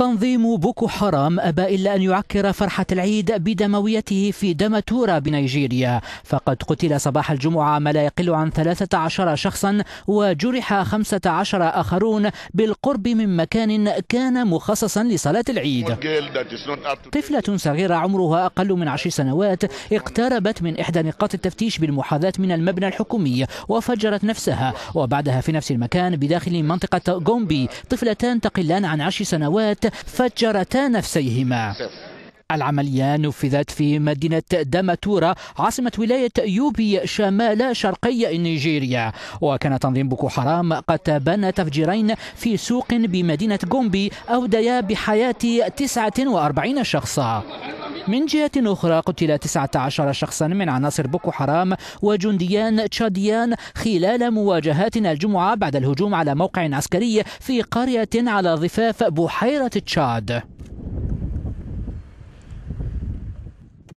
تنظيم بوكو حرام أبى إلا أن يعكر فرحة العيد بدمويته في دمتورا بنيجيريا فقد قتل صباح الجمعة ما لا يقل عن 13 شخصا وجرح 15 آخرون بالقرب من مكان كان مخصصا لصلاة العيد طفلة صغيرة عمرها أقل من عشر سنوات اقتربت من إحدى نقاط التفتيش بالمحاذاة من المبنى الحكومي وفجرت نفسها وبعدها في نفس المكان بداخل منطقة غومبي طفلتان تقلان عن عشر سنوات فجرتا نفسيهما العملية نفذت في مدينة داماتورا عاصمة ولاية يوبي شمال شرقي نيجيريا وكان تنظيم بوكو حرام قد تبنى تفجيرين في سوق بمدينة غومبي أوديا بحياة 49 شخصا من جهة أخرى قتل 19 شخصا من عناصر بوكو حرام وجنديان تشاديان خلال مواجهات الجمعة بعد الهجوم على موقع عسكري في قرية على ضفاف بحيرة تشاد